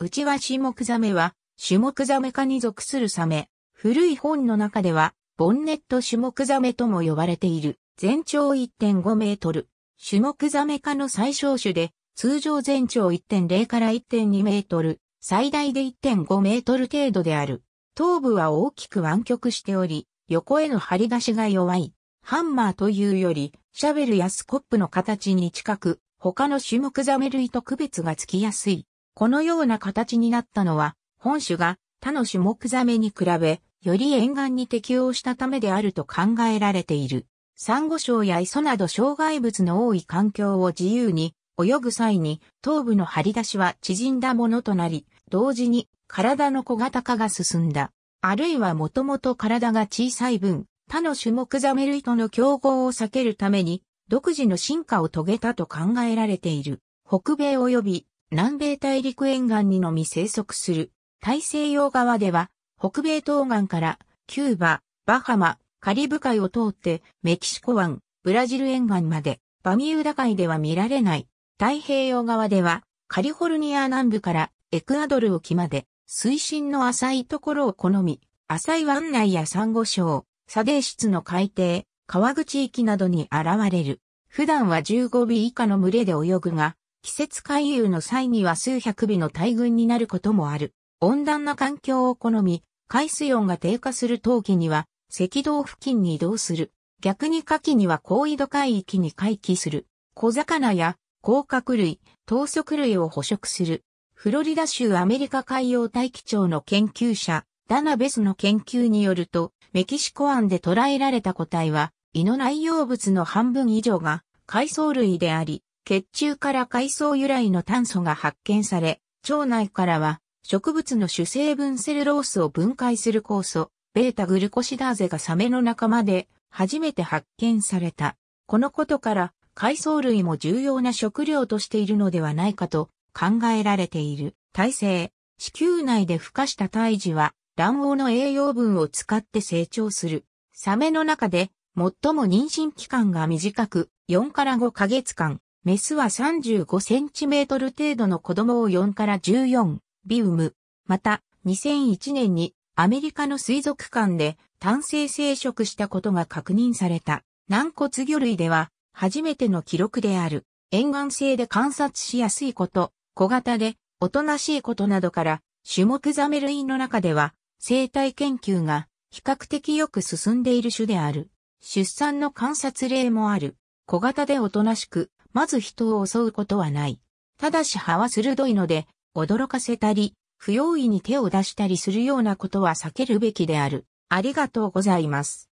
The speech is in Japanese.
内はシモクザメは、シモクザメ科に属するサメ。古い本の中では、ボンネットシモクザメとも呼ばれている。全長1.5メートル。シモクザメ科の最小種で、通常全長1.0から1.2メートル、最大で1.5メートル程度である。頭部は大きく湾曲しており、横への張り出しが弱い。ハンマーというより、シャベルやスコップの形に近く、他のシモクザメ類と区別がつきやすい。このような形になったのは、本種が他の種目ザメに比べ、より沿岸に適応したためであると考えられている。サンゴ礁や磯など障害物の多い環境を自由に泳ぐ際に頭部の張り出しは縮んだものとなり、同時に体の小型化が進んだ。あるいはもともと体が小さい分、他の種目ザメ類との競合を避けるために、独自の進化を遂げたと考えられている。北米及び南米大陸沿岸にのみ生息する。大西洋側では、北米東岸からキューバ、バハマ、カリブ海を通ってメキシコ湾、ブラジル沿岸まで、バミューダ海では見られない。太平洋側では、カリフォルニア南部からエクアドル沖まで、水深の浅いところを好み、浅い湾内やサンゴ礁、砂泥質の海底、川口域などに現れる。普段は15尾以下の群れで泳ぐが、季節回遊の際には数百尾の大群になることもある。温暖な環境を好み、海水温が低下する冬季には、赤道付近に移動する。逆に夏季には高緯度海域に回帰する。小魚や甲殻類、等足類を捕食する。フロリダ州アメリカ海洋大気庁の研究者、ダナベスの研究によると、メキシコ湾で捉えられた個体は、胃の内容物の半分以上が海藻類であり、血中から海藻由来の炭素が発見され、腸内からは植物の主成分セルロースを分解する酵素、ベータグルコシダーゼがサメの仲間で初めて発見された。このことから海藻類も重要な食料としているのではないかと考えられている。体制、子宮内で孵化した胎児は卵黄の栄養分を使って成長する。サメの中で最も妊娠期間が短く4から5ヶ月間、メスは35センチメートル程度の子供を4から14、ビウム。また、2001年にアメリカの水族館で単性生殖したことが確認された。軟骨魚類では初めての記録である。沿岸性で観察しやすいこと、小型でおとなしいことなどから、種目ザメ類の中では生態研究が比較的よく進んでいる種である。出産の観察例もある。小型でおとなしく、まず人を襲うことはない。ただし歯は鋭いので、驚かせたり、不用意に手を出したりするようなことは避けるべきである。ありがとうございます。